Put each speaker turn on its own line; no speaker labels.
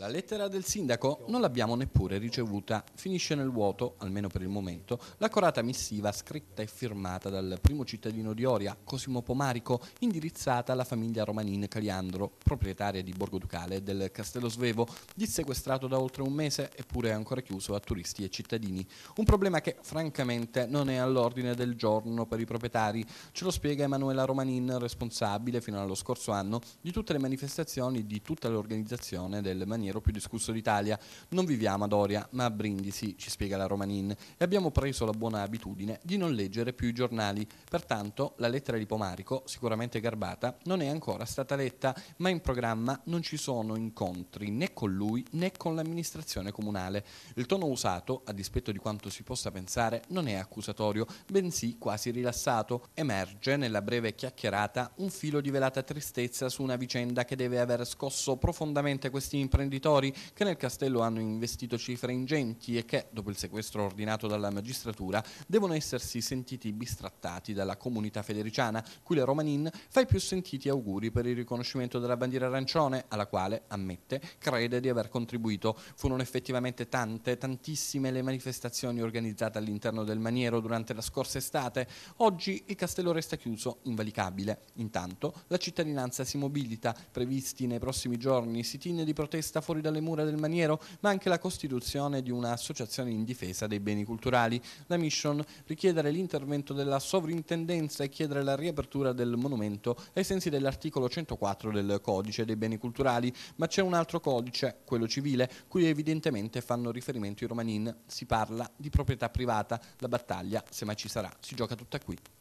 La lettera del sindaco non l'abbiamo neppure ricevuta. Finisce nel vuoto, almeno per il momento, l'accorata missiva scritta e firmata dal primo cittadino di Oria, Cosimo Pomarico, indirizzata alla famiglia Romanin Caliandro, proprietaria di Borgo Ducale del Castello Svevo, dissequestrato da oltre un mese eppure ancora chiuso a turisti e cittadini. Un problema che francamente non è all'ordine del giorno per i proprietari. Ce lo spiega Emanuela Romanin, responsabile fino allo scorso anno di tutte le manifestazioni di tutta l'organizzazione del maniere straniero più discusso d'Italia. Non viviamo ad Oria, ma a Brindisi, ci spiega la Romanin, e abbiamo preso la buona abitudine di non leggere più i giornali. Pertanto la lettera di Pomarico, sicuramente garbata, non è ancora stata letta, ma in programma non ci sono incontri né con lui né con l'amministrazione comunale. Il tono usato, a dispetto di quanto si possa pensare, non è accusatorio, bensì quasi rilassato. Emerge nella breve chiacchierata un filo di velata tristezza su una vicenda che deve aver scosso profondamente questi imprenditori imprenditori che nel castello hanno investito cifre ingenti e che, dopo il sequestro ordinato dalla magistratura, devono essersi sentiti bistrattati dalla comunità federiciana, cui la Romanin fa i più sentiti auguri per il riconoscimento della bandiera arancione, alla quale, ammette, crede di aver contribuito. Furono effettivamente tante, tantissime le manifestazioni organizzate all'interno del maniero durante la scorsa estate. Oggi il castello resta chiuso, invalicabile. Intanto la cittadinanza si mobilita, previsti nei prossimi giorni sit-in di protesta fuori dalle mura del maniero, ma anche la costituzione di un'associazione in difesa dei beni culturali. La mission richiedere l'intervento della sovrintendenza e chiedere la riapertura del monumento ai sensi dell'articolo 104 del codice dei beni culturali, ma c'è un altro codice, quello civile, cui evidentemente fanno riferimento i romanin. Si parla di proprietà privata, la battaglia, se mai ci sarà, si gioca tutta qui.